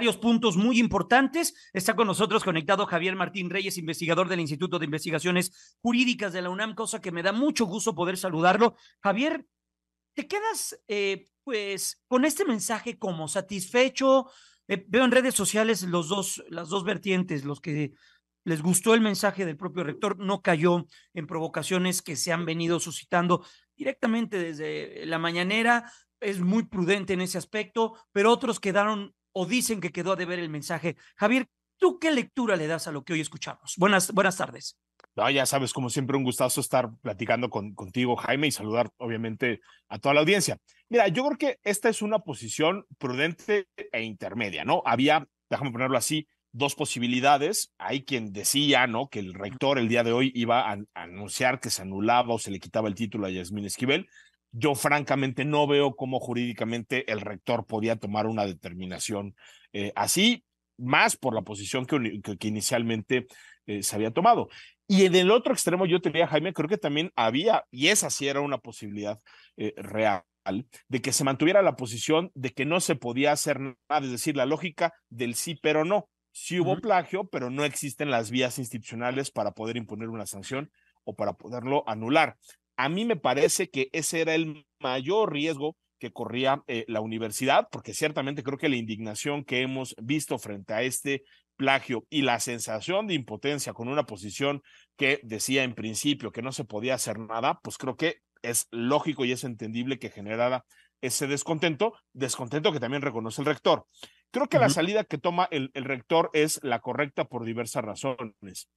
varios puntos muy importantes. Está con nosotros conectado Javier Martín Reyes, investigador del Instituto de Investigaciones Jurídicas de la UNAM, cosa que me da mucho gusto poder saludarlo. Javier, ¿te quedas eh, pues con este mensaje como satisfecho? Eh, veo en redes sociales los dos, las dos vertientes, los que les gustó el mensaje del propio rector, no cayó en provocaciones que se han venido suscitando directamente desde la mañanera, es muy prudente en ese aspecto, pero otros quedaron o dicen que quedó a deber el mensaje. Javier, ¿tú qué lectura le das a lo que hoy escuchamos? Buenas, buenas tardes. No, ya sabes, como siempre, un gustazo estar platicando contigo, Jaime, y saludar, obviamente, a toda la audiencia. Mira, yo creo que esta es una posición prudente e intermedia, ¿no? Había, déjame ponerlo así, dos posibilidades. Hay quien decía, ¿no? Que el rector el día de hoy iba a, a anunciar que se anulaba o se le quitaba el título a Yasmín Esquivel yo francamente no veo cómo jurídicamente el rector podía tomar una determinación eh, así, más por la posición que, inicialmente eh, se había tomado. Y en el otro extremo yo te diría, Jaime, creo que también había, y esa sí era una posibilidad eh, real, de que se mantuviera la posición de que no se podía hacer nada, es decir, la lógica del sí pero no. Sí hubo plagio, pero no existen las vías institucionales para poder imponer una sanción o para poderlo anular. A mí me parece que ese era el mayor riesgo que corría eh, la universidad, porque ciertamente creo que la indignación que hemos visto frente a este plagio y la sensación de impotencia con una posición que decía en principio que no se podía hacer nada, pues creo que es lógico y es entendible que generara ese descontento, descontento que también reconoce el rector. Creo que la salida que toma el rector es la correcta por diversas razones.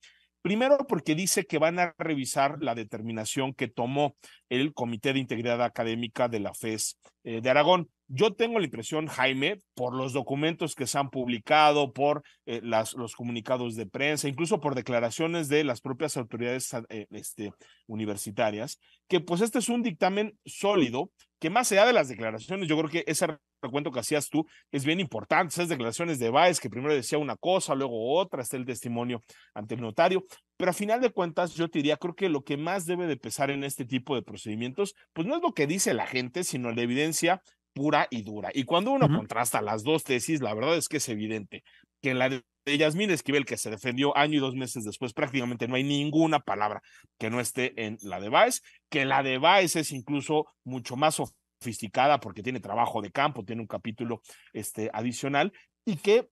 Primero, porque dice que van a revisar la determinación que tomó el Comité de Integridad Académica de la FES eh, de Aragón. Yo tengo la impresión, Jaime, por los documentos que se han publicado, por eh, los comunicados de prensa, incluso por declaraciones de las propias autoridades eh, este, universitarias, que pues este es un dictamen sólido que más allá de las declaraciones, yo creo que esa cuento que hacías tú, es bien importante. Esas declaraciones de baes que primero decía una cosa, luego otra, está el testimonio ante el notario. Pero a final de cuentas, yo te diría, creo que lo que más debe de pesar en este tipo de procedimientos, pues no es lo que dice la gente, sino la evidencia pura y dura. Y cuando uno contrasta las dos tesis, la verdad es que es evidente que en la de Yasmín Esquivel, que se defendió año y dos meses después, prácticamente no hay ninguna palabra que no esté en la de Baez, que la de Baez es incluso mucho más ofensiva sofisticada porque tiene trabajo de campo, tiene un capítulo este, adicional y que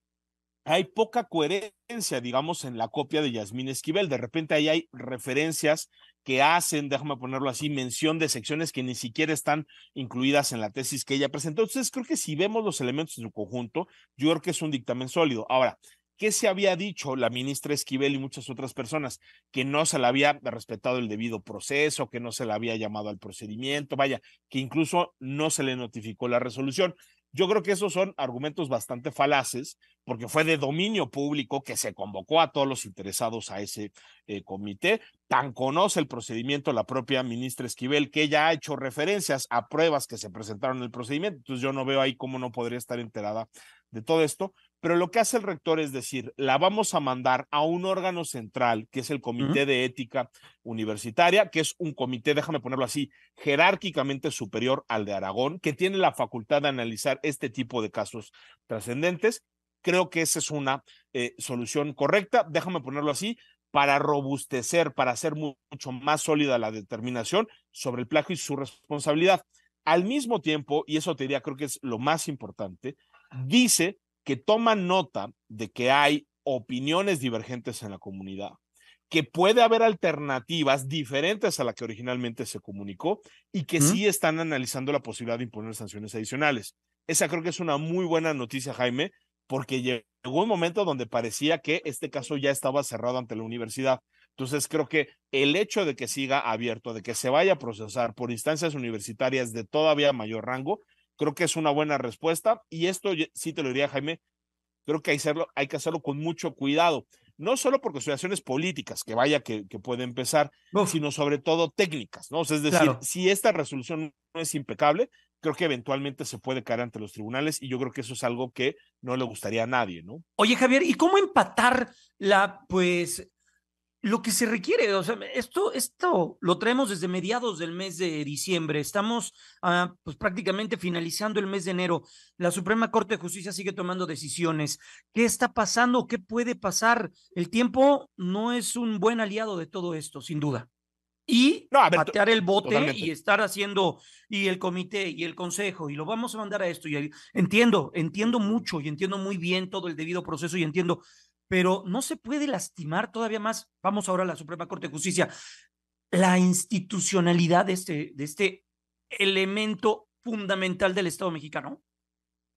hay poca coherencia, digamos, en la copia de Yasmín Esquivel. De repente ahí hay referencias que hacen, déjame ponerlo así, mención de secciones que ni siquiera están incluidas en la tesis que ella presentó. Entonces, creo que si vemos los elementos en su conjunto, yo creo que es un dictamen sólido. Ahora, ¿Qué se había dicho la ministra Esquivel y muchas otras personas? Que no se le había respetado el debido proceso, que no se le había llamado al procedimiento, vaya, que incluso no se le notificó la resolución. Yo creo que esos son argumentos bastante falaces, porque fue de dominio público que se convocó a todos los interesados a ese eh, comité. Tan conoce el procedimiento la propia ministra Esquivel que ella ha hecho referencias a pruebas que se presentaron en el procedimiento. Entonces yo no veo ahí cómo no podría estar enterada de todo esto. Pero lo que hace el rector es decir, la vamos a mandar a un órgano central, que es el Comité de Ética Universitaria, que es un comité, déjame ponerlo así, jerárquicamente superior al de Aragón, que tiene la facultad de analizar este tipo de casos trascendentes. Creo que esa es una eh, solución correcta, déjame ponerlo así, para robustecer, para hacer mucho más sólida la determinación sobre el plagio y su responsabilidad. Al mismo tiempo, y eso te diría, creo que es lo más importante, dice que toman nota de que hay opiniones divergentes en la comunidad, que puede haber alternativas diferentes a la que originalmente se comunicó y que sí están analizando la posibilidad de imponer sanciones adicionales. Esa creo que es una muy buena noticia, Jaime, porque llegó un momento donde parecía que este caso ya estaba cerrado ante la universidad. Entonces creo que el hecho de que siga abierto, de que se vaya a procesar por instancias universitarias de todavía mayor rango, Creo que es una buena respuesta y esto sí te lo diría Jaime, creo que hay, hay que hacerlo con mucho cuidado, no solo por consideraciones políticas, que vaya que, puede empezar, sino sobre todo técnicas, ¿no? es decir, si esta resolución no es impecable, creo que eventualmente se puede caer ante los tribunales y yo creo que eso es algo que no le gustaría a nadie, ¿no? Oye, Javier, ¿y cómo empatar la, pues, lo que se requiere, o sea, esto, esto lo traemos desde mediados del mes de diciembre, estamos ah, pues prácticamente finalizando el mes de enero, la Suprema Corte de Justicia sigue tomando decisiones, ¿qué está pasando? ¿Qué puede pasar? El tiempo no es un buen aliado de todo esto, sin duda. Y patear el bote y estar haciendo, y el comité y el consejo, y lo vamos a mandar a esto. Y entiendo, entiendo mucho y entiendo muy bien todo el debido proceso y entiendo, pero no se puede lastimar todavía más, vamos ahora a la Suprema Corte de Justicia, la institucionalidad de este, de este elemento fundamental del Estado mexicano?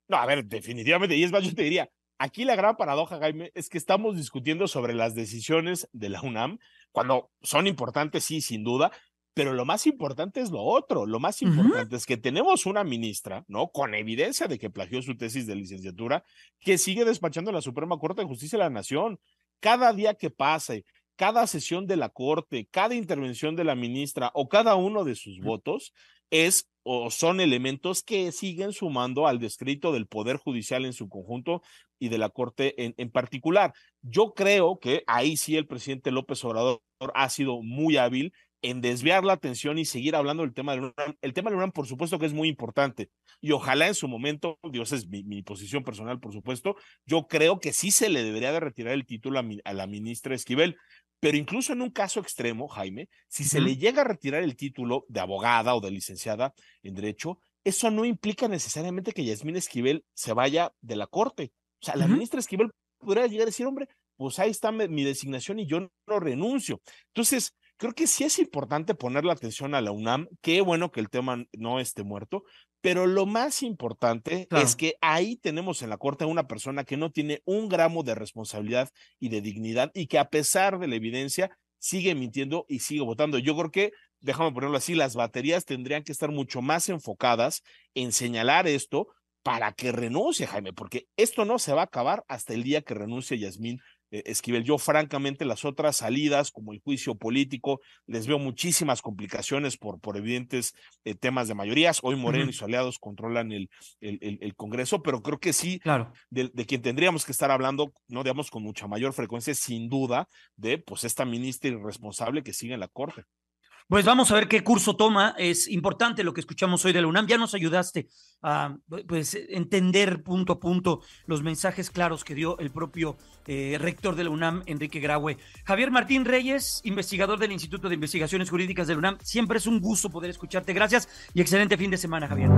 No, a ver, definitivamente, y es más, yo te diría, aquí la gran paradoja, Jaime, es que estamos discutiendo sobre las decisiones de la UNAM, cuando son importantes, sí, sin duda, pero lo más importante es lo otro. Lo más importante es que tenemos una ministra, ¿no? Con evidencia de que plagió su tesis de licenciatura, que sigue despachando la Suprema Corte de Justicia de la Nación. Cada día que pase, cada sesión de la Corte, cada intervención de la ministra o cada uno de sus votos es o son elementos que siguen sumando al descrito del Poder Judicial en su conjunto y de la Corte en, en, particular. Yo creo que ahí sí el presidente López Obrador ha sido muy hábil en desviar la atención y seguir hablando del tema del El tema del Uran, por supuesto que es muy importante y ojalá en su momento, Dios es mi, posición personal, por supuesto, yo creo que sí se le debería de retirar el título a, la ministra Esquivel, pero incluso en un caso extremo, Jaime, si se le llega a retirar el título de abogada o de licenciada en derecho, eso no implica necesariamente que Yasmín Esquivel se vaya de la corte. O sea, la ministra Esquivel podría llegar a decir, hombre, pues ahí está mi, mi designación y yo no renuncio. Entonces, creo que sí es importante poner la atención a la UNAM. Qué bueno que el tema no esté muerto, pero lo más importante es que ahí tenemos en la corte a una persona que no tiene un gramo de responsabilidad y de dignidad y que a pesar de la evidencia sigue mintiendo y sigue votando. Yo creo que, déjame ponerlo así, las baterías tendrían que estar mucho más enfocadas en señalar esto para que renuncie Jaime, porque esto no se va a acabar hasta el día que renuncie Yasmín eh, Esquivel. Yo francamente las otras salidas, como el juicio político, les veo muchísimas complicaciones por, por evidentes eh, temas de mayorías. Hoy Moreno y sus aliados controlan el, el, Congreso, pero creo que sí, de, quien tendríamos que estar hablando, no digamos con mucha mayor frecuencia, sin duda, de pues esta ministra irresponsable que sigue en la Corte. Pues vamos a ver qué curso toma. Es importante lo que escuchamos hoy de la UNAM. Ya nos ayudaste a pues, entender punto a punto los mensajes claros que dio el propio eh, rector de la UNAM, Enrique Graue. Javier Martín Reyes, investigador del Instituto de Investigaciones Jurídicas de la UNAM. Siempre es un gusto poder escucharte. Gracias y excelente fin de semana, Javier.